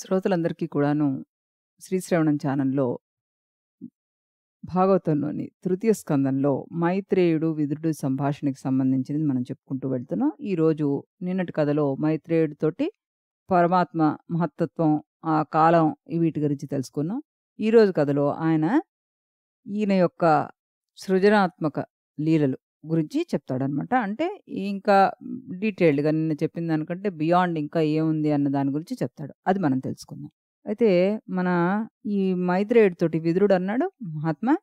శ్రోతలందరికీ కూడాను శ్రీశ్రవణం ఛానల్లో భాగవతంలోని తృతీయ స్కందంలో మైత్రేయుడు విదురుడు సంభాషణకి సంబంధించినది మనం చెప్పుకుంటూ వెళ్తున్నాం ఈరోజు నిన్నటి కథలో మైత్రేయుడితోటి పరమాత్మ మహత్తత్వం ఆ కాలం వీటి గురించి తెలుసుకున్నాం ఈరోజు కథలో ఆయన ఈయన యొక్క సృజనాత్మక లీలలు గురించి చెప్తాడనమాట అంటే ఇంకా డీటెయిల్డ్గా నిన్న చెప్పిన దానికంటే బియాండ్ ఇంకా ఏముంది అన్న దాని గురించి చెప్తాడు అది మనం తెలుసుకుందాం అయితే మన ఈ మైత్రేయుడు తోటి విదురుడు అన్నాడు మహాత్మ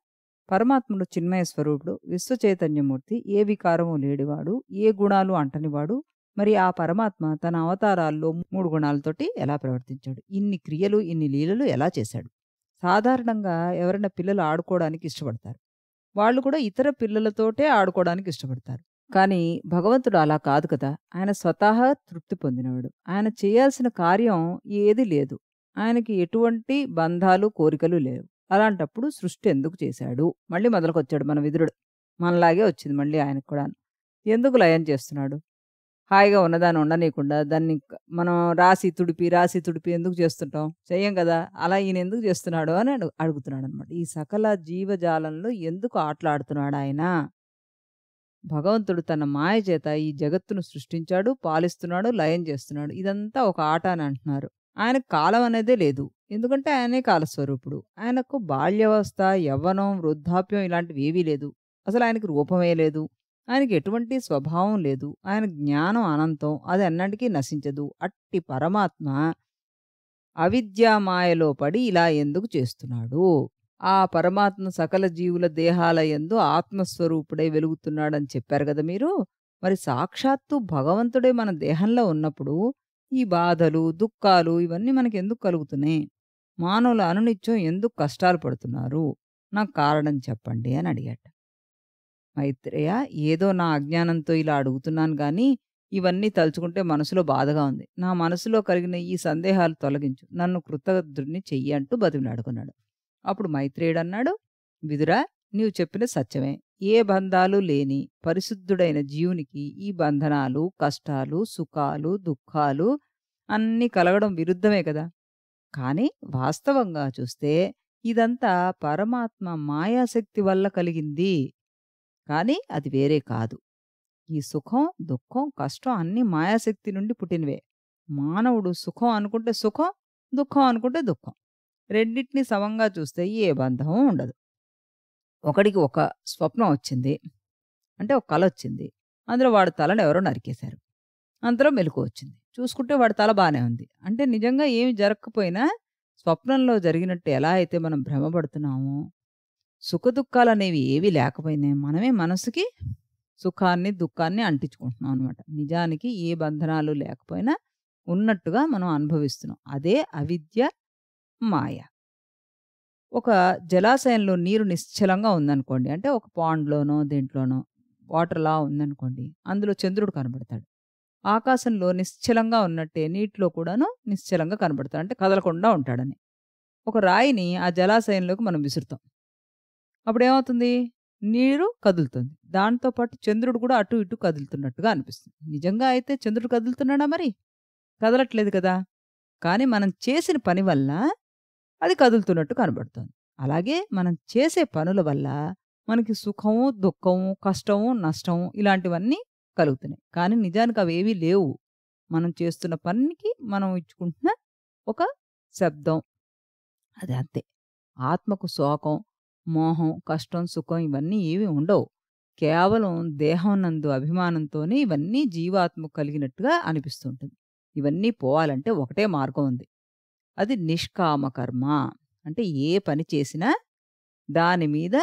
పరమాత్ముడు చిన్మయ స్వరూపుడు విశ్వ చైతన్యమూర్తి ఏ వికారము లేడివాడు ఏ గుణాలు అంటనివాడు మరి ఆ పరమాత్మ తన అవతారాల్లో మూడు గుణాలతోటి ఎలా ప్రవర్తించాడు ఇన్ని క్రియలు ఇన్ని లీలలు ఎలా చేశాడు సాధారణంగా ఎవరైనా పిల్లలు ఆడుకోవడానికి ఇష్టపడతారు వాళ్ళు కూడా ఇతర పిల్లలతోటే ఆడుకోవడానికి ఇష్టపడతారు కానీ భగవంతుడు అలా కాదు కదా ఆయన స్వతహా తృప్తి పొందినవాడు ఆయన చేయాల్సిన కార్యం ఏది లేదు ఆయనకి ఎటువంటి బంధాలు కోరికలు లేవు అలాంటప్పుడు సృష్టి ఎందుకు చేశాడు మళ్ళీ మొదలుకొచ్చాడు మన విదురుడు మనలాగే వచ్చింది మళ్ళీ ఆయనకు కూడా ఎందుకు లయం చేస్తున్నాడు హాయిగా ఉన్నదాన్ని ఉండనీయకుండా దాన్ని మనం రాసి తుడిపి రాసి తుడిపి ఎందుకు చేస్తుంటాం చెయ్యం కదా అలా ఈయన ఎందుకు చేస్తున్నాడు అని అడుగు అడుగుతున్నాడు అనమాట ఈ సకల జీవజాలంలో ఎందుకు ఆటలాడుతున్నాడు ఆయన భగవంతుడు తన మాయ చేత ఈ జగత్తును సృష్టించాడు పాలిస్తున్నాడు లయం చేస్తున్నాడు ఇదంతా ఒక ఆట అని అంటున్నారు ఆయన కాలం అనేదే లేదు ఎందుకంటే ఆయనే కాలస్వరూపుడు ఆయనకు బాల్యవస్థ యవ్వనం వృద్ధాప్యం ఇలాంటివి ఏవీ లేదు అసలు ఆయనకి రూపమే లేదు ఆయనకి ఎటువంటి స్వభావం లేదు ఆయన జ్ఞానం అనంతం అది అన్నటికీ నశించదు అట్టి పరమాత్మ అవిద్యామాయలో పడి ఇలా ఎందుకు చేస్తున్నాడు ఆ పరమాత్మ సకల జీవుల దేహాల ఎందు ఆత్మస్వరూపుడై వెలుగుతున్నాడని చెప్పారు కదా మీరు మరి సాక్షాత్తు భగవంతుడే మన దేహంలో ఉన్నప్పుడు ఈ బాధలు దుఃఖాలు ఇవన్నీ మనకి ఎందుకు కలుగుతున్నాయి మానవుల అనునిత్యం ఎందుకు కష్టాలు పడుతున్నారు నాకు కారణం చెప్పండి అని అడిగాట మైత్రేయ ఏదో నా అజ్ఞానంతో ఇలా అడుగుతున్నాను కానీ ఇవన్నీ తలుచుకుంటే మనసులో బాధగా ఉంది నా మనసులో కలిగిన ఈ సందేహాలు తొలగించు నన్ను కృతజ్ఞుడిని చెయ్యి అంటూ అడుగున్నాడు అప్పుడు మైత్రేయుడన్నాడు విదురా నీవు చెప్పిన సత్యమే ఏ బంధాలు లేని పరిశుద్ధుడైన జీవునికి ఈ బంధనాలు కష్టాలు సుఖాలు దుఃఖాలు అన్నీ కలగడం విరుద్ధమే కదా కానీ వాస్తవంగా చూస్తే ఇదంతా పరమాత్మ మాయాశక్తి వల్ల కలిగింది కానీ అది వేరే కాదు ఈ సుఖం దుఃఖం కష్టం అన్నీ మాయాశక్తి నుండి పుట్టినవే మానవుడు సుఖం అనుకుంటే సుఖం దుఃఖం అనుకుంటే దుఃఖం రెండింటినీ సమంగా చూస్తే ఏ బంధం ఉండదు ఒకడికి ఒక స్వప్నం వచ్చింది అంటే ఒక కళ వచ్చింది అందులో వాడి తలను ఎవరో నరికేశారు అందులో మెలకు వచ్చింది చూసుకుంటే వాడి తల బాగానే ఉంది అంటే నిజంగా ఏమి జరగకపోయినా స్వప్నంలో జరిగినట్టు ఎలా అయితే మనం భ్రమపడుతున్నామో దుఃఖాలు అనేవి ఏవి లేకపోయినాయి మనమే మనసుకి సుఖాన్ని దుఃఖాన్ని అంటించుకుంటున్నాం అనమాట నిజానికి ఏ బంధనాలు లేకపోయినా ఉన్నట్టుగా మనం అనుభవిస్తున్నాం అదే అవిద్య మాయ ఒక జలాశయంలో నీరు నిశ్చలంగా ఉందనుకోండి అంటే ఒక పాండ్లోనో దేంట్లోనో వాటర్లా ఉందనుకోండి అందులో చంద్రుడు కనబడతాడు ఆకాశంలో నిశ్చలంగా ఉన్నట్టే నీటిలో కూడాను నిశ్చలంగా కనబడతాడు అంటే కదలకుండా ఉంటాడని ఒక రాయిని ఆ జలాశయంలోకి మనం విసురుతాం అప్పుడు ఏమవుతుంది నీరు కదులుతుంది దాంతో పాటు చంద్రుడు కూడా అటు ఇటు కదులుతున్నట్టుగా అనిపిస్తుంది నిజంగా అయితే చంద్రుడు కదులుతున్నాడా మరి కదలట్లేదు కదా కానీ మనం చేసిన పని వల్ల అది కదులుతున్నట్టు కనబడుతుంది అలాగే మనం చేసే పనుల వల్ల మనకి సుఖము దుఃఖము కష్టము నష్టము ఇలాంటివన్నీ కలుగుతున్నాయి కానీ నిజానికి అవి ఏవీ లేవు మనం చేస్తున్న పనికి మనం ఇచ్చుకుంటున్న ఒక శబ్దం అది అంతే ఆత్మకు శోకం మోహం కష్టం సుఖం ఇవన్నీ ఏవి ఉండవు కేవలం దేహం నందు అభిమానంతోనే ఇవన్నీ జీవాత్మ కలిగినట్టుగా అనిపిస్తుంటుంది ఇవన్నీ పోవాలంటే ఒకటే మార్గం ఉంది అది నిష్కామకర్మ అంటే ఏ పని చేసినా దాని మీద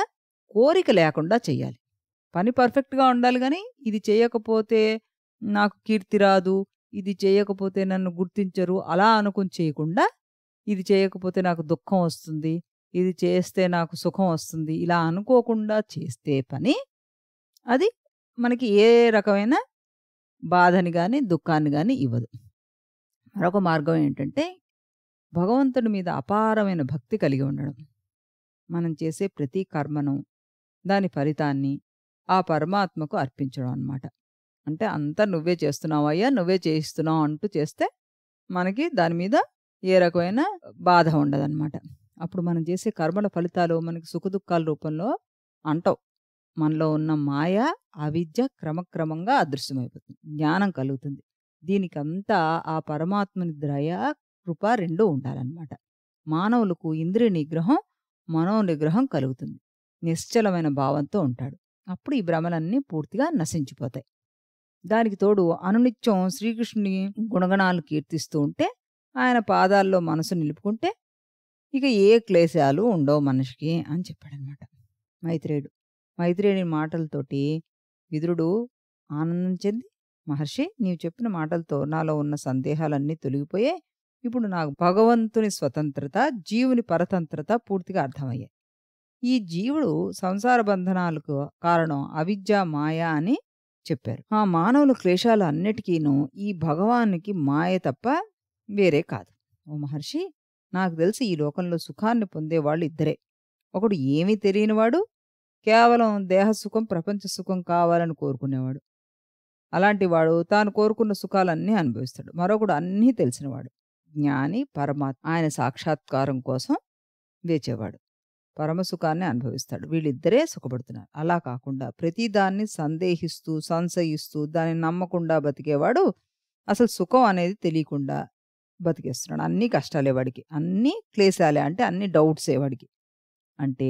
కోరిక లేకుండా చేయాలి పని పర్ఫెక్ట్గా ఉండాలి కానీ ఇది చేయకపోతే నాకు కీర్తి రాదు ఇది చేయకపోతే నన్ను గుర్తించరు అలా అనుకుని చేయకుండా ఇది చేయకపోతే నాకు దుఃఖం వస్తుంది ఇది చేస్తే నాకు సుఖం వస్తుంది ఇలా అనుకోకుండా చేస్తే పని అది మనకి ఏ రకమైన బాధని కానీ దుఃఖాన్ని కానీ ఇవ్వదు మరొక మార్గం ఏంటంటే భగవంతుడి మీద అపారమైన భక్తి కలిగి ఉండడం మనం చేసే ప్రతి కర్మను దాని ఫలితాన్ని ఆ పరమాత్మకు అర్పించడం అనమాట అంటే అంతా నువ్వే చేస్తున్నావయ్యా నువ్వే చేయిస్తున్నావు అంటూ చేస్తే మనకి దాని మీద ఏ రకమైన బాధ ఉండదన్నమాట అప్పుడు మనం చేసే కర్మల ఫలితాలు మనకి సుఖదుఖాల రూపంలో అంటావు మనలో ఉన్న మాయ అవిద్య క్రమక్రమంగా అదృశ్యమైపోతుంది జ్ఞానం కలుగుతుంది దీనికంతా ఆ పరమాత్మని దయ కృప రెండూ ఉండాలన్నమాట మానవులకు ఇంద్రియ నిగ్రహం మనో నిగ్రహం కలుగుతుంది నిశ్చలమైన భావంతో ఉంటాడు అప్పుడు ఈ భ్రమలన్నీ పూర్తిగా నశించిపోతాయి దానికి తోడు అనునిత్యం శ్రీకృష్ణుని గుణగణాలు కీర్తిస్తూ ఉంటే ఆయన పాదాల్లో మనసు నిలుపుకుంటే ఇక ఏ క్లేశాలు ఉండవు మనిషికి అని చెప్పాడనమాట మైత్రేయుడు మైత్రేయుని మాటలతోటి విదురుడు ఆనందం చెంది మహర్షి నీవు చెప్పిన మాటలతో నాలో ఉన్న సందేహాలన్నీ తొలగిపోయే ఇప్పుడు నాకు భగవంతుని స్వతంత్రత జీవుని పరతంత్రత పూర్తిగా అర్థమయ్యాయి ఈ జీవుడు సంసార బంధనాలకు కారణం అవిద్య మాయ అని చెప్పారు ఆ మానవుల క్లేశాలు అన్నిటికీను ఈ భగవానికి మాయ తప్ప వేరే కాదు ఓ మహర్షి నాకు తెలిసి ఈ లోకంలో సుఖాన్ని పొందేవాళ్ళు ఇద్దరే ఒకడు ఏమీ తెలియనివాడు కేవలం దేహసుఖం ప్రపంచ సుఖం కావాలని కోరుకునేవాడు అలాంటి వాడు తాను కోరుకున్న సుఖాలన్నీ అనుభవిస్తాడు మరొకడు అన్నీ తెలిసినవాడు జ్ఞాని పరమాత్మ ఆయన సాక్షాత్కారం కోసం వేచేవాడు పరమసుఖాన్ని అనుభవిస్తాడు వీళ్ళిద్దరే సుఖపడుతున్నారు అలా కాకుండా ప్రతిదాన్ని సందేహిస్తూ సంశయిస్తూ దాన్ని నమ్మకుండా బతికేవాడు అసలు సుఖం అనేది తెలియకుండా బతికేస్తున్నాడు అన్ని కష్టాలే వాడికి అన్నీ క్లేశాలే అంటే అన్ని డౌట్సే వాడికి అంటే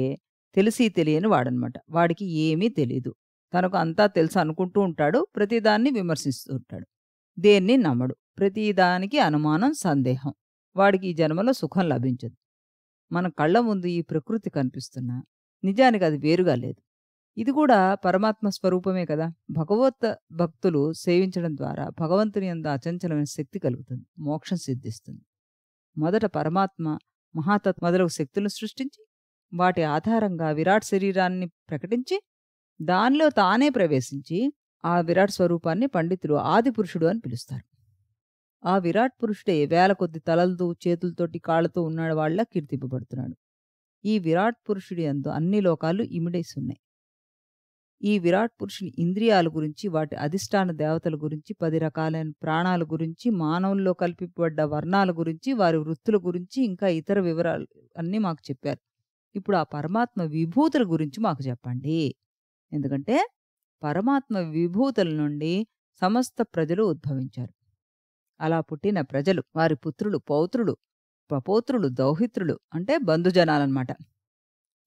తెలిసి తెలియని వాడనమాట వాడికి ఏమీ తెలియదు తనకు అంతా తెలుసు అనుకుంటూ ఉంటాడు ప్రతిదాన్ని విమర్శిస్తూ ఉంటాడు దేన్ని నమ్మడు ప్రతిదానికి అనుమానం సందేహం వాడికి ఈ జన్మలో సుఖం లభించదు మన కళ్ళ ముందు ఈ ప్రకృతి కనిపిస్తున్నా నిజానికి అది వేరుగా లేదు ఇది కూడా పరమాత్మ స్వరూపమే కదా భగవత్ భక్తులు సేవించడం ద్వారా భగవంతుని అందు అచంచలమైన శక్తి కలుగుతుంది మోక్షం సిద్ధిస్తుంది మొదట పరమాత్మ మహాతత్ మొదలగు శక్తులను సృష్టించి వాటి ఆధారంగా విరాట్ శరీరాన్ని ప్రకటించి దానిలో తానే ప్రవేశించి ఆ విరాట్ స్వరూపాన్ని పండితులు ఆది పురుషుడు అని పిలుస్తారు ఆ విరాట్ పురుషుడే వేల కొద్ది తలలతో చేతులతోటి కాళ్ళతో ఉన్నాడు వాళ్ళ కీర్తింపబడుతున్నాడు ఈ విరాట్ పురుషుడి అందు అన్ని లోకాలు ఇమిడేసి ఉన్నాయి ఈ విరాట్ పురుషుని ఇంద్రియాల గురించి వాటి అధిష్టాన దేవతల గురించి పది రకాలైన ప్రాణాల గురించి మానవుల్లో కల్పింపబడ్డ వర్ణాల గురించి వారి వృత్తుల గురించి ఇంకా ఇతర వివరాలు అన్నీ మాకు చెప్పారు ఇప్పుడు ఆ పరమాత్మ విభూతుల గురించి మాకు చెప్పండి ఎందుకంటే పరమాత్మ విభూతుల నుండి సమస్త ప్రజలు ఉద్భవించారు అలా పుట్టిన ప్రజలు వారి పుత్రులు పౌత్రులు ప్రపోత్రులు దౌహిత్రులు అంటే బంధుజనాలన్నమాట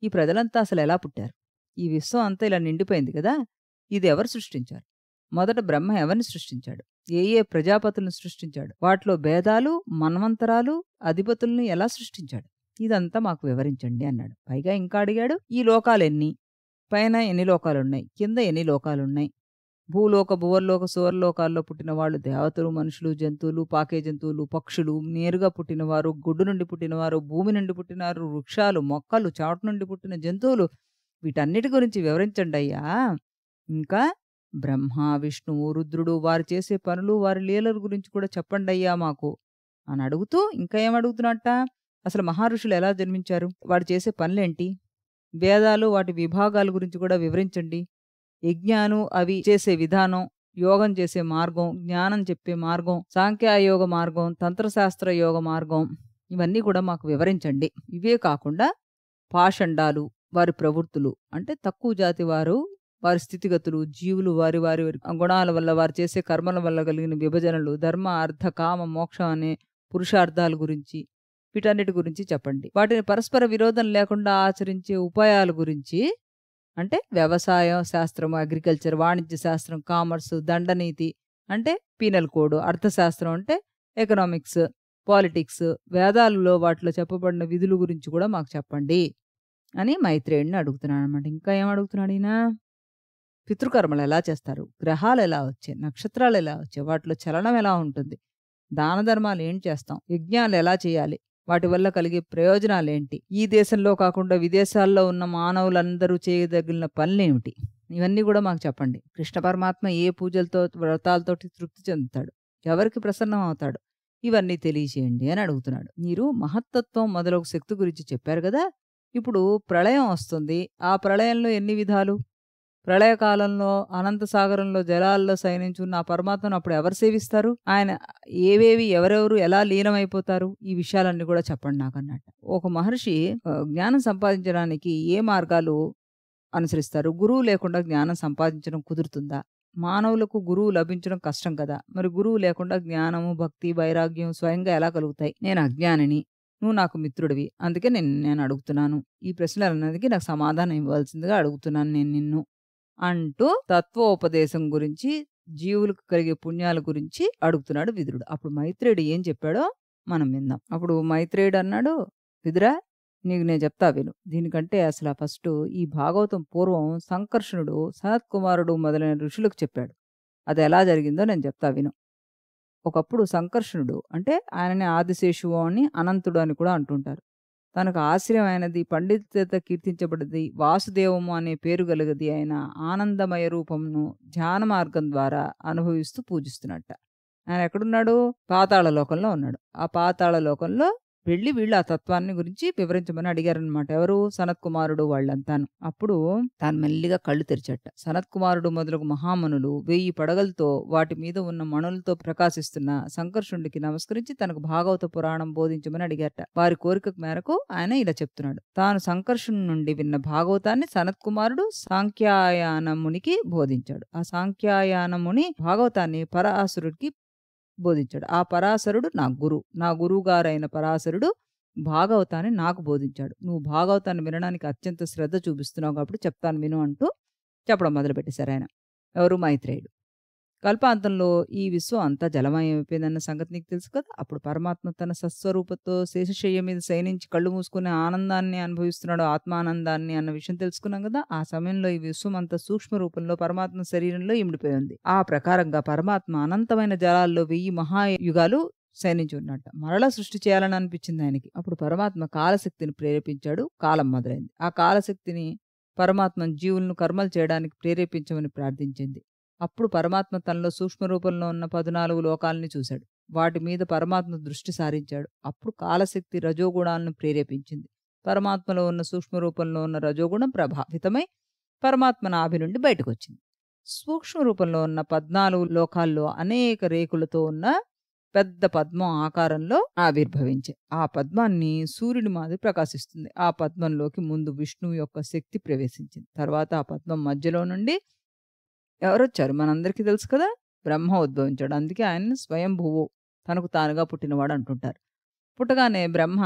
ఈ ప్రజలంతా అసలు ఎలా పుట్టారు ఈ విశ్వం అంతా ఇలా నిండిపోయింది కదా ఇది ఎవరు సృష్టించారు మొదట బ్రహ్మ ఎవరిని సృష్టించాడు ఏ ఏ ప్రజాపతులను సృష్టించాడు వాటిలో భేదాలు మన్వంతరాలు అధిపతులను ఎలా సృష్టించాడు ఇదంతా మాకు వివరించండి అన్నాడు పైగా ఇంకా అడిగాడు ఈ లోకాలెన్ని పైన ఎన్ని లోకాలున్నాయి కింద ఎన్ని లోకాలున్నాయి భూలోక భువర్లోక సువర్లోకాల్లో పుట్టిన వాళ్ళు దేవతలు మనుషులు జంతువులు పాకే జంతువులు పక్షులు నేరుగా పుట్టినవారు గుడ్డు నుండి పుట్టినవారు భూమి నుండి పుట్టినారు వృక్షాలు మొక్కలు చాటు నుండి పుట్టిన జంతువులు వీటన్నిటి గురించి వివరించండి అయ్యా ఇంకా బ్రహ్మ విష్ణువు రుద్రుడు వారు చేసే పనులు వారి లీలల గురించి కూడా చెప్పండి అయ్యా మాకు అని అడుగుతూ ఇంకా ఏమడుగుతున్నట్ట అసలు మహర్షులు ఎలా జన్మించారు వాడు చేసే పనులేంటి వేదాలు వాటి విభాగాల గురించి కూడా వివరించండి యజ్ఞాను అవి చేసే విధానం యోగం చేసే మార్గం జ్ఞానం చెప్పే మార్గం సాంఖ్యాయోగ మార్గం తంత్రశాస్త్ర యోగ మార్గం ఇవన్నీ కూడా మాకు వివరించండి ఇవే కాకుండా పాషండాలు వారి ప్రవృత్తులు అంటే తక్కువ జాతి వారు వారి స్థితిగతులు జీవులు వారి వారి గుణాల వల్ల వారు చేసే కర్మల వల్ల కలిగిన విభజనలు ధర్మ అర్థ కామ మోక్షం అనే పురుషార్థాల గురించి వీటన్నిటి గురించి చెప్పండి వాటిని పరస్పర విరోధం లేకుండా ఆచరించే ఉపాయాల గురించి అంటే వ్యవసాయం శాస్త్రం అగ్రికల్చర్ వాణిజ్య శాస్త్రం కామర్స్ దండనీతి అంటే పీనల్ కోడ్ అర్థశాస్త్రం అంటే ఎకనామిక్స్ పాలిటిక్స్ వేదాలలో వాటిలో చెప్పబడిన విధుల గురించి కూడా మాకు చెప్పండి అని మైత్రేయుడిని అడుగుతున్నాడు అనమాట ఇంకా ఏం అడుగుతున్నాడు ఈయన పితృకర్మలు ఎలా చేస్తారు గ్రహాలు ఎలా వచ్చాయి నక్షత్రాలు ఎలా వచ్చాయి వాటిలో చలనం ఎలా ఉంటుంది దాన ధర్మాలు ఏం చేస్తాం యజ్ఞాలు ఎలా చేయాలి వాటి వల్ల కలిగే ప్రయోజనాలు ఏంటి ఈ దేశంలో కాకుండా విదేశాల్లో ఉన్న మానవులందరూ చేయదగిన పనులేమిటి ఇవన్నీ కూడా మాకు చెప్పండి కృష్ణ పరమాత్మ ఏ పూజలతో వ్రతాలతోటి తృప్తి చెందుతాడు ఎవరికి ప్రసన్నం అవుతాడు ఇవన్నీ తెలియచేయండి అని అడుగుతున్నాడు మీరు మహత్తత్వం మొదలగు శక్తి గురించి చెప్పారు కదా ఇప్పుడు ప్రళయం వస్తుంది ఆ ప్రళయంలో ఎన్ని విధాలు ప్రళయకాలంలో అనంత సాగరంలో జలాల్లో సైనించున్న ఆ పరమాత్మను అప్పుడు ఎవరు సేవిస్తారు ఆయన ఏవేవి ఎవరెవరు ఎలా లీనమైపోతారు ఈ విషయాలన్నీ కూడా చెప్పండి నాకు అన్నట్టు ఒక మహర్షి జ్ఞానం సంపాదించడానికి ఏ మార్గాలు అనుసరిస్తారు గురువు లేకుండా జ్ఞానం సంపాదించడం కుదురుతుందా మానవులకు గురువు లభించడం కష్టం కదా మరి గురువు లేకుండా జ్ఞానము భక్తి వైరాగ్యం స్వయంగా ఎలా కలుగుతాయి నేను అజ్ఞానిని నువ్వు నాకు మిత్రుడివి అందుకే నేను నేను అడుగుతున్నాను ఈ ప్రశ్నలన్నదికి నాకు సమాధానం ఇవ్వాల్సిందిగా అడుగుతున్నాను నేను నిన్ను అంటూ తత్వోపదేశం గురించి జీవులకు కలిగే పుణ్యాల గురించి అడుగుతున్నాడు విదురుడు అప్పుడు మైత్రేయుడు ఏం చెప్పాడో మనం విందాం అప్పుడు మైత్రేయుడు అన్నాడు విదురా నీకు నేను చెప్తా విను దీనికంటే అసలు ఫస్ట్ ఈ భాగవతం పూర్వం సంకర్షణుడు సనత్కుమారుడు మొదలైన ఋషులకు చెప్పాడు అది ఎలా జరిగిందో నేను చెప్తా విను ఒకప్పుడు సంకర్షణుడు అంటే ఆయనని ఆదిశేషువు అని అనంతుడు అని కూడా అంటుంటారు తనకు ఆశ్రయం అయినది పండితత కీర్తించబడిది వాసుదేవము అనే పేరు గలగది అయిన ఆనందమయ రూపంను ధ్యాన మార్గం ద్వారా అనుభవిస్తూ పూజిస్తున్నట్ట ఆయన ఎక్కడున్నాడు పాతాళ లోకంలో ఉన్నాడు ఆ పాతాళ లోకంలో వెళ్ళి వీళ్ళు ఆ తత్వాన్ని గురించి వివరించమని అడిగారనమాట ఎవరు సనత్ కుమారుడు వాళ్ళంతాను అప్పుడు తాను మెల్లిగా కళ్ళు తెరిచట సనత్ కుమారుడు మొదలగు మహామనులు వెయ్యి పడగలతో వాటి మీద ఉన్న మణులతో ప్రకాశిస్తున్న సంకర్షుడికి నమస్కరించి తనకు భాగవత పురాణం బోధించమని అడిగారట వారి కోరిక మేరకు ఆయన ఇలా చెప్తున్నాడు తాను సంకర్షణ నుండి విన్న భాగవతాన్ని సనత్ కుమారుడు సాంఖ్యాయానమునికి బోధించాడు ఆ సాంఖ్యాయానముని భాగవతాన్ని పరాసురుడికి బోధించాడు ఆ పరాశరుడు నా గురు నా గురువుగారైన పరాశరుడు భాగవతాన్ని నాకు బోధించాడు నువ్వు భాగవతాన్ని వినడానికి అత్యంత శ్రద్ధ చూపిస్తున్నావు కాబట్టి చెప్తాను విను అంటూ చెప్పడం మొదలుపెట్టేశారు ఆయన ఎవరు మైత్రేయుడు కల్పాంతంలో ఈ విశ్వం అంతా జలమయమైపోయిందన్న సంగతి నీకు తెలుసు కదా అప్పుడు పరమాత్మ తన సస్వరూపతో శేషశయ్య మీద శయనించి కళ్ళు మూసుకునే ఆనందాన్ని అనుభవిస్తున్నాడు ఆత్మానందాన్ని అన్న విషయం తెలుసుకున్నాం కదా ఆ సమయంలో ఈ విశ్వం అంత సూక్ష్మ రూపంలో పరమాత్మ శరీరంలో ఇమిడిపోయింది ఉంది ఆ ప్రకారంగా పరమాత్మ అనంతమైన జలాల్లో వెయ్యి మహాయుగాలు శయనించి ఉన్నట్ట మరలా సృష్టి చేయాలని అనిపించింది ఆయనకి అప్పుడు పరమాత్మ కాలశక్తిని ప్రేరేపించాడు కాలం మొదలైంది ఆ కాలశక్తిని పరమాత్మ జీవులను కర్మలు చేయడానికి ప్రేరేపించమని ప్రార్థించింది అప్పుడు పరమాత్మ తనలో సూక్ష్మ రూపంలో ఉన్న పద్నాలుగు లోకాలని చూశాడు వాటి మీద పరమాత్మ దృష్టి సారించాడు అప్పుడు కాలశక్తి రజోగుణాలను ప్రేరేపించింది పరమాత్మలో ఉన్న సూక్ష్మ రూపంలో ఉన్న రజోగుణం ప్రభావితమై పరమాత్మ నాభి నుండి బయటకొచ్చింది సూక్ష్మ రూపంలో ఉన్న పద్నాలుగు లోకాల్లో అనేక రేకులతో ఉన్న పెద్ద పద్మం ఆకారంలో ఆవిర్భవించే ఆ పద్మాన్ని సూర్యుడి మాదిరి ప్రకాశిస్తుంది ఆ పద్మంలోకి ముందు విష్ణువు యొక్క శక్తి ప్రవేశించింది తర్వాత ఆ పద్మం మధ్యలో నుండి ఎవరొచ్చారు మనందరికీ తెలుసు కదా బ్రహ్మ ఉద్భవించాడు అందుకే స్వయం స్వయంభువు తనకు తానుగా పుట్టినవాడు అంటుంటారు పుట్టగానే బ్రహ్మ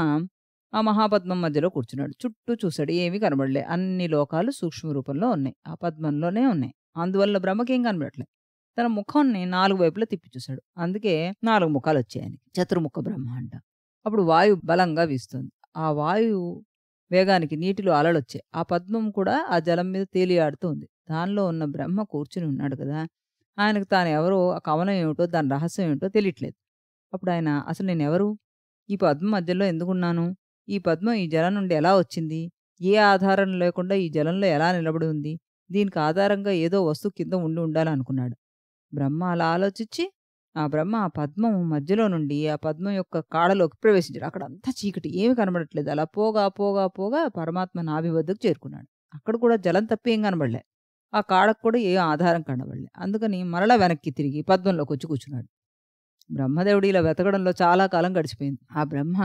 ఆ మహాపద్మం మధ్యలో కూర్చున్నాడు చుట్టూ చూశాడు ఏమీ కనబడలే అన్ని లోకాలు సూక్ష్మ రూపంలో ఉన్నాయి ఆ పద్మంలోనే ఉన్నాయి అందువల్ల బ్రహ్మకేం కనబడట్లే తన ముఖాన్ని నాలుగు వైపులా తిప్పి చూశాడు అందుకే నాలుగు ముఖాలు వచ్చాయని చతుర్ముఖ బ్రహ్మ అంట అప్పుడు వాయువు బలంగా వీస్తుంది ఆ వాయువు వేగానికి నీటిలో అలలొచ్చాయి ఆ పద్మం కూడా ఆ జలం మీద తేలియాడుతూ ఉంది దానిలో ఉన్న బ్రహ్మ కూర్చుని ఉన్నాడు కదా ఆయనకు తాను ఎవరో ఆ కవనం ఏమిటో దాని రహస్యం ఏమిటో తెలియట్లేదు అప్పుడు ఆయన అసలు నేను ఎవరు ఈ పద్మం మధ్యలో ఎందుకున్నాను ఈ పద్మం ఈ జలం నుండి ఎలా వచ్చింది ఏ ఆధారం లేకుండా ఈ జలంలో ఎలా నిలబడి ఉంది దీనికి ఆధారంగా ఏదో వస్తువు కింద ఉండి ఉండాలనుకున్నాడు బ్రహ్మ అలా ఆలోచించి ఆ బ్రహ్మ ఆ పద్మం మధ్యలో నుండి ఆ పద్మం యొక్క కాడలోకి ప్రవేశించాడు అక్కడ అంతా చీకటి ఏమి కనబడట్లేదు అలా పోగా పోగా పోగా పరమాత్మ నాభి వద్దకు చేరుకున్నాడు అక్కడ కూడా జలం తప్పి ఏం కనబడలే ఆ కాడకు కూడా ఏ ఆధారం కనబడలే అందుకని మరలా వెనక్కి తిరిగి పద్మంలోకి వచ్చి కూర్చున్నాడు బ్రహ్మదేవుడు ఇలా వెతకడంలో చాలా కాలం గడిచిపోయింది ఆ బ్రహ్మ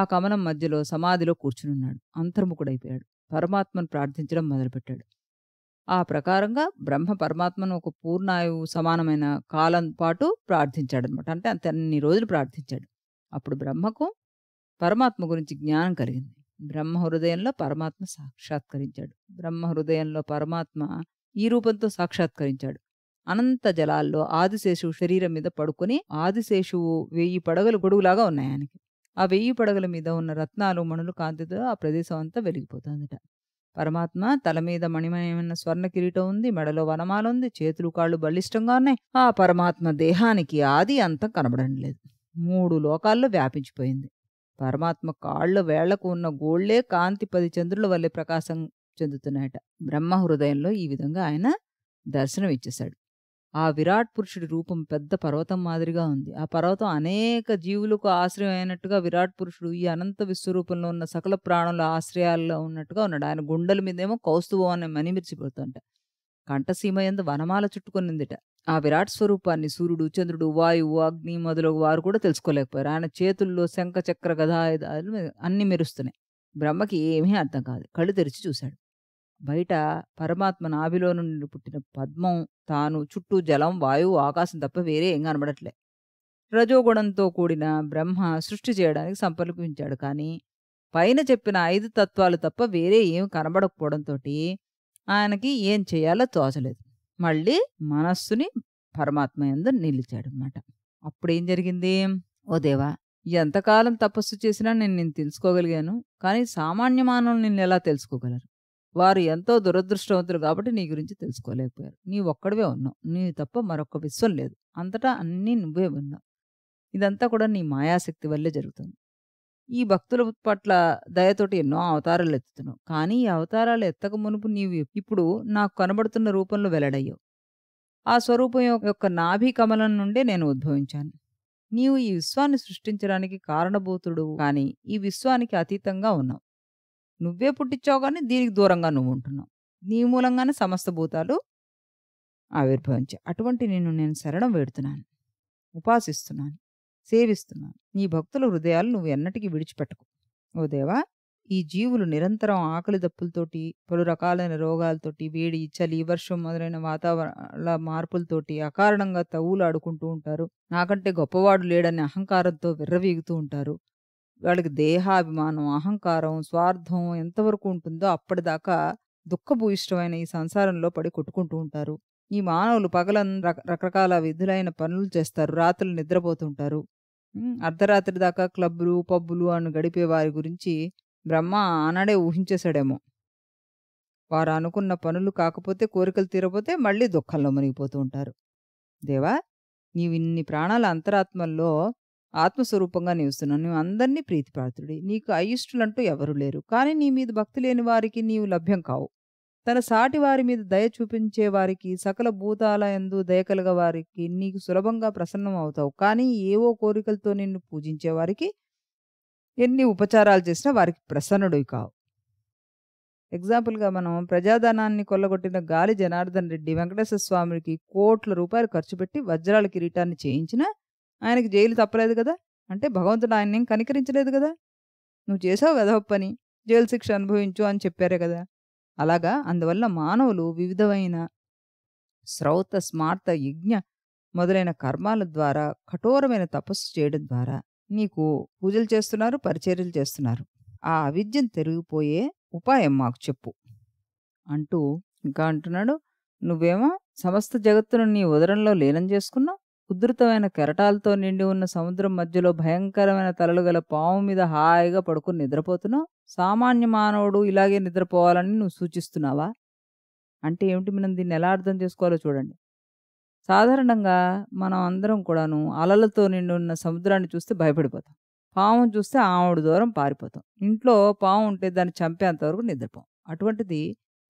ఆ కమనం మధ్యలో సమాధిలో కూర్చునున్నాడు అంతర్ముఖుడైపోయాడు పరమాత్మను ప్రార్థించడం మొదలుపెట్టాడు ఆ ప్రకారంగా బ్రహ్మ పరమాత్మను ఒక పూర్ణాయువు సమానమైన కాలం పాటు ప్రార్థించాడు అనమాట అంటే అంత అన్ని రోజులు ప్రార్థించాడు అప్పుడు బ్రహ్మకు పరమాత్మ గురించి జ్ఞానం కలిగింది బ్రహ్మ హృదయంలో పరమాత్మ సాక్షాత్కరించాడు బ్రహ్మ హృదయంలో పరమాత్మ ఈ రూపంతో సాక్షాత్కరించాడు అనంత జలాల్లో ఆదిశేషువు శరీరం మీద పడుకుని ఆదిశేషువు వెయ్యి పడగలు గొడుగులాగా ఉన్నాయి ఆయనకి ఆ వెయ్యి పడగల మీద ఉన్న రత్నాలు మణులు కాంతితో ఆ ప్రదేశం అంతా వెలిగిపోతుందట పరమాత్మ తల మీద మణిమయమైన స్వర్ణ కిరీటం ఉంది మెడలో వనమాలుంది చేతులు కాళ్ళు బలిష్టంగా ఉన్నాయి ఆ పరమాత్మ దేహానికి ఆది అంతం కనబడం లేదు మూడు లోకాల్లో వ్యాపించిపోయింది పరమాత్మ కాళ్ళ వేళ్లకు ఉన్న గోళ్లే కాంతి పది చంద్రుల వల్లే ప్రకాశం చెందుతున్నాయట బ్రహ్మ హృదయంలో ఈ విధంగా ఆయన దర్శనం ఇచ్చేశాడు ఆ విరాట్ పురుషుడి రూపం పెద్ద పర్వతం మాదిరిగా ఉంది ఆ పర్వతం అనేక జీవులకు ఆశ్రయం అయినట్టుగా విరాట్ పురుషుడు ఈ అనంత విశ్వరూపంలో ఉన్న సకల ప్రాణుల ఆశ్రయాల్లో ఉన్నట్టుగా ఉన్నాడు ఆయన గుండెల మీదేమో కౌస్తుభం అనే మణిమిర్చిపోతుంట కంఠసీమ ఎందు వనమాల చుట్టుకొనిందిట ఆ విరాట్ స్వరూపాన్ని సూర్యుడు చంద్రుడు వాయువు అగ్ని మొదలగు వారు కూడా తెలుసుకోలేకపోయారు ఆయన చేతుల్లో శంఖ చక్ర గదాయుధాలు అన్ని మెరుస్తున్నాయి బ్రహ్మకి ఏమీ అర్థం కాదు కళ్ళు తెరిచి చూశాడు బయట పరమాత్మ నాభిలో నుండి పుట్టిన పద్మం తాను చుట్టూ జలం వాయువు ఆకాశం తప్ప వేరే ఏం కనబడట్లే రజోగుణంతో కూడిన బ్రహ్మ సృష్టి చేయడానికి సంపల్పించాడు కానీ పైన చెప్పిన ఐదు తత్వాలు తప్ప వేరే ఏమి కనబడకపోవడంతో ఆయనకి ఏం చేయాలో తోచలేదు మళ్ళీ మనస్సుని పరమాత్మ ఎందు నిలిచాడు అనమాట అప్పుడేం జరిగింది ఓ దేవా ఎంతకాలం తపస్సు చేసినా నేను నేను తెలుసుకోగలిగాను కానీ సామాన్య మానవులు నిన్ను ఎలా తెలుసుకోగలరు వారు ఎంతో దురదృష్టవంతులు కాబట్టి నీ గురించి తెలుసుకోలేకపోయారు నీ ఒక్కడవే ఉన్నావు నీ తప్ప మరొక విశ్వం లేదు అంతటా అన్నీ నువ్వే ఉన్నావు ఇదంతా కూడా నీ మాయాశక్తి వల్లే జరుగుతుంది ఈ భక్తుల పట్ల దయతోటి ఎన్నో అవతారాలు ఎత్తుతున్నావు కానీ ఈ అవతారాలు ఎత్తక మునుపు నీవు ఇప్పుడు నాకు కనబడుతున్న రూపంలో వెల్లడయ్యావు ఆ స్వరూపం యొక్క నాభి కమలం నుండే నేను ఉద్భవించాను నీవు ఈ విశ్వాన్ని సృష్టించడానికి కారణభూతుడు కానీ ఈ విశ్వానికి అతీతంగా ఉన్నావు నువ్వే పుట్టించావు కానీ దీనికి దూరంగా నువ్వు ఉంటున్నావు నీ మూలంగానే సమస్త భూతాలు ఆవిర్భవించి అటువంటి నిన్ను నేను శరణం వేడుతున్నాను ఉపాసిస్తున్నాను సేవిస్తున్నాను నీ భక్తుల హృదయాలు నువ్వు ఎన్నటికీ విడిచిపెట్టకు ఓ దేవా ఈ జీవులు నిరంతరం ఆకలి దప్పులతోటి పలు రకాలైన రోగాలతోటి వేడి చలి వర్షం మొదలైన వాతావరణ మార్పులతోటి అకారణంగా తవ్వులు ఆడుకుంటూ ఉంటారు నాకంటే గొప్పవాడు లేడనే అహంకారంతో విర్రవీగుతూ ఉంటారు వాళ్ళకి దేహాభిమానం అహంకారం స్వార్థం ఎంతవరకు ఉంటుందో అప్పటిదాకా దుఃఖభూయిష్టమైన ఈ సంసారంలో పడి కొట్టుకుంటూ ఉంటారు ఈ మానవులు పగలన్ రకరకాల విధులైన పనులు చేస్తారు రాత్రులు నిద్రపోతుంటారు అర్ధరాత్రి దాకా క్లబ్లు పబ్బులు అని గడిపే వారి గురించి బ్రహ్మ ఆనాడే ఊహించేశాడేమో వారు అనుకున్న పనులు కాకపోతే కోరికలు తీరపోతే మళ్ళీ దుఃఖంలో మునిగిపోతూ ఉంటారు దేవా నీవిన్ని ప్రాణాల అంతరాత్మల్లో ఆత్మస్వరూపంగా నిలుస్తున్నావు నువ్వు అందరినీ ప్రీతిపాత్రుడి నీకు అయిష్టులంటూ ఎవరు లేరు కానీ నీ మీద భక్తి లేని వారికి నీవు లభ్యం కావు తన సాటి వారి మీద దయ చూపించే వారికి సకల భూతాల ఎందు దయకలగ వారికి నీకు సులభంగా ప్రసన్నం అవుతావు కానీ ఏవో కోరికలతో నిన్ను పూజించే వారికి ఎన్ని ఉపచారాలు చేసినా వారికి ప్రసన్నుడివి కావు ఎగ్జాంపుల్గా మనం ప్రజాధనాన్ని కొల్లగొట్టిన గాలి జనార్దన్ రెడ్డి వెంకటేశ్వర స్వామికి కోట్ల రూపాయలు ఖర్చు పెట్టి వజ్రాల కిరీటాన్ని చేయించినా ఆయనకి జైలు తప్పలేదు కదా అంటే భగవంతుడు ఆయన్నేం కనికరించలేదు కదా నువ్వు చేసావు వెధవప్పని పని జైలు శిక్ష అనుభవించు అని చెప్పారే కదా అలాగా అందువల్ల మానవులు వివిధమైన శ్రౌత స్మార్త యజ్ఞ మొదలైన కర్మాల ద్వారా కఠోరమైన తపస్సు చేయడం ద్వారా నీకు పూజలు చేస్తున్నారు పరిచర్యలు చేస్తున్నారు ఆ అవిద్యను తెరిగిపోయే ఉపాయం మాకు చెప్పు అంటూ ఇంకా అంటున్నాడు నువ్వేమో సమస్త జగత్తును నీ ఉదరంలో లీనం చేసుకున్నావు ఉధృతమైన కెరటాలతో నిండి ఉన్న సముద్రం మధ్యలో భయంకరమైన తలలు గల పాము మీద హాయిగా పడుకుని నిద్రపోతున్నావు సామాన్య మానవుడు ఇలాగే నిద్రపోవాలని నువ్వు సూచిస్తున్నావా అంటే ఏమిటి మనం దీన్ని ఎలా అర్థం చేసుకోవాలో చూడండి సాధారణంగా మనం అందరం కూడాను అలలతో నిండి ఉన్న సముద్రాన్ని చూస్తే భయపడిపోతాం పాము చూస్తే ఆవుడు దూరం పారిపోతాం ఇంట్లో పాము ఉంటే దాన్ని చంపేంతవరకు నిద్రపోం అటువంటిది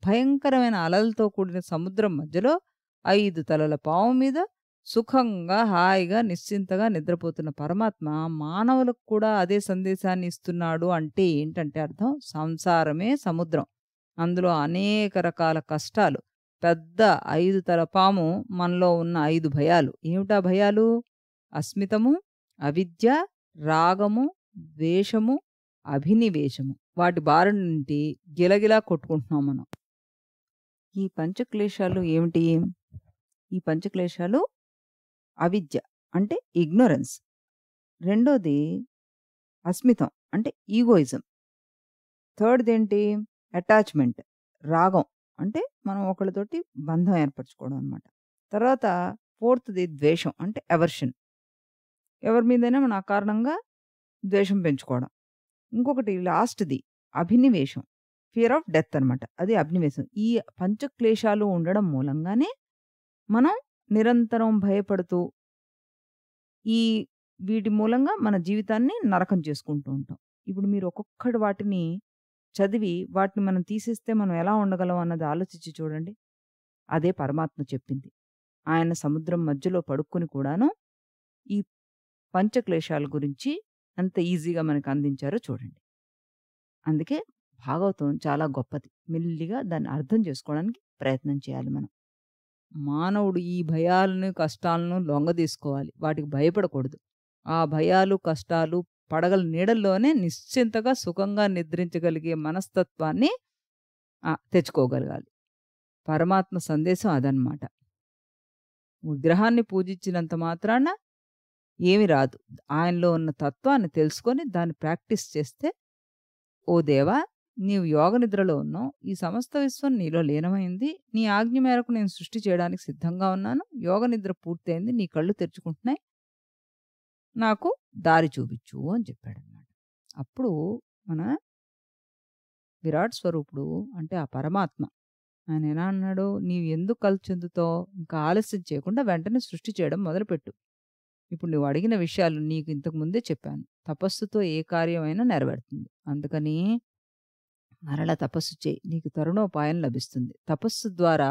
భయంకరమైన అలలతో కూడిన సముద్రం మధ్యలో ఐదు తలల పాము మీద సుఖంగా హాయిగా నిశ్చింతగా నిద్రపోతున్న పరమాత్మ మానవులకు కూడా అదే సందేశాన్ని ఇస్తున్నాడు అంటే ఏంటంటే అర్థం సంసారమే సముద్రం అందులో అనేక రకాల కష్టాలు పెద్ద ఐదు తలపాము మనలో ఉన్న ఐదు భయాలు ఏమిటా భయాలు అస్మితము అవిద్య రాగము ద్వేషము అభినివేశము వాటి బారి నుండి గిలగిలా కొట్టుకుంటున్నాం మనం ఈ పంచక్లేశాలు ఏమిటి ఈ పంచక్లేశాలు అవిద్య అంటే ఇగ్నోరెన్స్ రెండోది అస్మితం అంటే ఈగోయిజం థర్డ్ది ఏంటి అటాచ్మెంట్ రాగం అంటే మనం ఒకళ్ళతోటి బంధం ఏర్పరచుకోవడం అనమాట తర్వాత ఫోర్త్ది ద్వేషం అంటే ఎవర్షన్ ఎవరి మీదైనా మన అకారణంగా ద్వేషం పెంచుకోవడం ఇంకొకటి లాస్ట్ది అభినివేశం ఫియర్ ఆఫ్ డెత్ అనమాట అది అభినివేశం ఈ పంచక్లేశాలు ఉండడం మూలంగానే మనం నిరంతరం భయపడుతూ ఈ వీటి మూలంగా మన జీవితాన్ని నరకం చేసుకుంటూ ఉంటాం ఇప్పుడు మీరు ఒక్కొక్కటి వాటిని చదివి వాటిని మనం తీసేస్తే మనం ఎలా ఉండగలం అన్నది ఆలోచించి చూడండి అదే పరమాత్మ చెప్పింది ఆయన సముద్రం మధ్యలో పడుక్కొని కూడాను ఈ పంచక్లేశాల గురించి ఎంత ఈజీగా మనకు అందించారో చూడండి అందుకే భాగవతం చాలా గొప్పది మెల్లిగా దాన్ని అర్థం చేసుకోవడానికి ప్రయత్నం చేయాలి మనం మానవుడు ఈ భయాలను కష్టాలను లొంగ తీసుకోవాలి వాటికి భయపడకూడదు ఆ భయాలు కష్టాలు పడగల నీడల్లోనే నిశ్చింతగా సుఖంగా నిద్రించగలిగే మనస్తత్వాన్ని తెచ్చుకోగలగాలి పరమాత్మ సందేశం అదనమాట విగ్రహాన్ని పూజించినంత మాత్రాన ఏమి రాదు ఆయనలో ఉన్న తత్వాన్ని తెలుసుకొని దాన్ని ప్రాక్టీస్ చేస్తే ఓ దేవా నీవు యోగ నిద్రలో ఉన్నావు ఈ సమస్త విశ్వం నీలో లీనమైంది నీ ఆజ్ఞ మేరకు నేను సృష్టి చేయడానికి సిద్ధంగా ఉన్నాను యోగ నిద్ర పూర్తయింది నీ కళ్ళు తెరుచుకుంటున్నాయి నాకు దారి చూపించు అని చెప్పాడు అన్నమాట అప్పుడు మన విరాట్ స్వరూపుడు అంటే ఆ పరమాత్మ ఆయన ఎలా అన్నాడు నీవు ఎందుకు కలు ఇంకా ఆలస్యం చేయకుండా వెంటనే సృష్టి చేయడం మొదలుపెట్టు ఇప్పుడు నువ్వు అడిగిన విషయాలు నీకు ఇంతకుముందే చెప్పాను తపస్సుతో ఏ కార్యమైనా నెరవేరుతుంది అందుకని మరల తపస్సు చేయి నీకు తరుణోపాయం లభిస్తుంది తపస్సు ద్వారా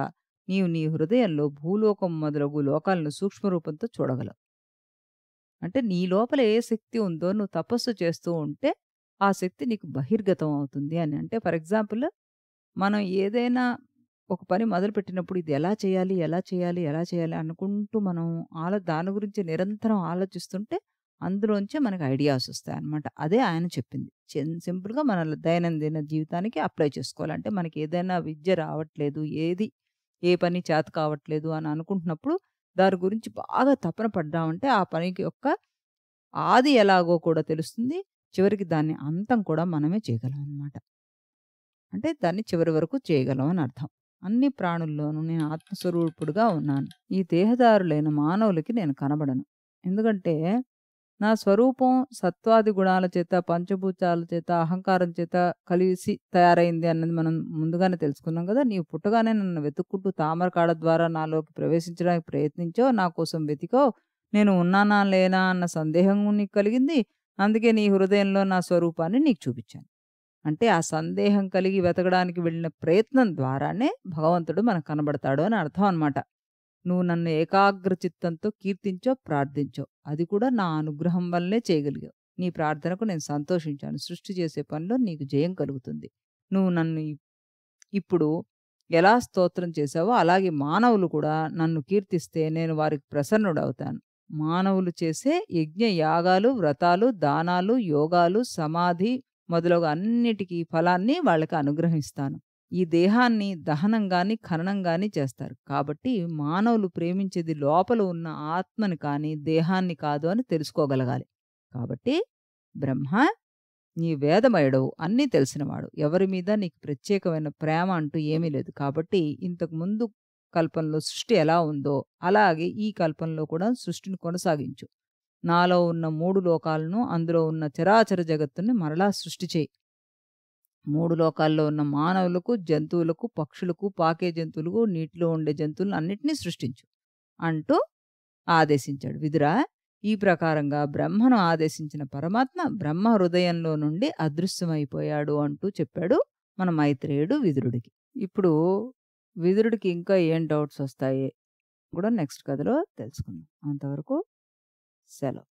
నీవు నీ హృదయంలో భూలోకం మొదలగు లోకాలను సూక్ష్మరూపంతో చూడగలవు అంటే నీ లోపల ఏ శక్తి ఉందో నువ్వు తపస్సు చేస్తూ ఉంటే ఆ శక్తి నీకు బహిర్గతం అవుతుంది అని అంటే ఫర్ ఎగ్జాంపుల్ మనం ఏదైనా ఒక పని మొదలుపెట్టినప్పుడు ఇది ఎలా చేయాలి ఎలా చేయాలి ఎలా చేయాలి అనుకుంటూ మనం ఆలో దాని గురించి నిరంతరం ఆలోచిస్తుంటే అందులోంచే మనకు ఐడియాస్ వస్తాయి అనమాట అదే ఆయన చెప్పింది సింపుల్గా మన దైనందిన జీవితానికి అప్లై చేసుకోవాలంటే మనకి ఏదైనా విద్య రావట్లేదు ఏది ఏ పని చేత కావట్లేదు అని అనుకుంటున్నప్పుడు దాని గురించి బాగా తపన పడ్డామంటే ఆ పనికి యొక్క ఆది ఎలాగో కూడా తెలుస్తుంది చివరికి దాన్ని అంతం కూడా మనమే చేయగలం అనమాట అంటే దాన్ని చివరి వరకు చేయగలం అని అర్థం అన్ని ప్రాణుల్లోనూ నేను ఆత్మస్వరూపుడుగా ఉన్నాను ఈ దేహదారులైన మానవులకి నేను కనబడను ఎందుకంటే నా స్వరూపం సత్వాది గుణాల చేత పంచభూతాల చేత అహంకారం చేత కలిసి తయారైంది అన్నది మనం ముందుగానే తెలుసుకున్నాం కదా నీవు పుట్టగానే నన్ను వెతుక్కుంటూ తామరకాడ ద్వారా నాలోకి ప్రవేశించడానికి ప్రయత్నించో నా కోసం వెతికో నేను ఉన్నానా లేనా అన్న సందేహం నీకు కలిగింది అందుకే నీ హృదయంలో నా స్వరూపాన్ని నీకు చూపించాను అంటే ఆ సందేహం కలిగి వెతకడానికి వెళ్ళిన ప్రయత్నం ద్వారానే భగవంతుడు మనకు కనబడతాడు అని అర్థం అనమాట నువ్వు నన్ను ఏకాగ్ర చిత్తంతో కీర్తించో ప్రార్థించో అది కూడా నా అనుగ్రహం వల్లే చేయగలిగావు నీ ప్రార్థనకు నేను సంతోషించాను సృష్టి చేసే పనిలో నీకు జయం కలుగుతుంది నువ్వు నన్ను ఇప్పుడు ఎలా స్తోత్రం చేశావో అలాగే మానవులు కూడా నన్ను కీర్తిస్తే నేను వారికి ప్రసన్నుడవుతాను మానవులు చేసే యజ్ఞ యాగాలు వ్రతాలు దానాలు యోగాలు సమాధి మొదలగు అన్నిటికీ ఫలాన్ని వాళ్ళకి అనుగ్రహిస్తాను ఈ దేహాన్ని దహనం కానీ ఖననం కానీ చేస్తారు కాబట్టి మానవులు ప్రేమించేది లోపల ఉన్న ఆత్మని కానీ దేహాన్ని కాదు అని తెలుసుకోగలగాలి కాబట్టి బ్రహ్మ నీ వేదమయుడవు అన్నీ తెలిసినవాడు ఎవరి మీద నీకు ప్రత్యేకమైన ప్రేమ అంటూ ఏమీ లేదు కాబట్టి ఇంతకు ముందు కల్పంలో సృష్టి ఎలా ఉందో అలాగే ఈ కల్పంలో కూడా సృష్టిని కొనసాగించు నాలో ఉన్న మూడు లోకాలను అందులో ఉన్న చరాచర జగత్తుని మరలా సృష్టి చేయి మూడు లోకాల్లో ఉన్న మానవులకు జంతువులకు పక్షులకు పాకే జంతువులకు నీటిలో ఉండే జంతువులను అన్నిటినీ సృష్టించు అంటూ ఆదేశించాడు విదురా ఈ ప్రకారంగా బ్రహ్మను ఆదేశించిన పరమాత్మ బ్రహ్మ హృదయంలో నుండి అదృశ్యమైపోయాడు అంటూ చెప్పాడు మన మైత్రేయుడు విదురుడికి ఇప్పుడు విదురుడికి ఇంకా ఏం డౌట్స్ వస్తాయి కూడా నెక్స్ట్ కథలో తెలుసుకుందాం అంతవరకు సెలవు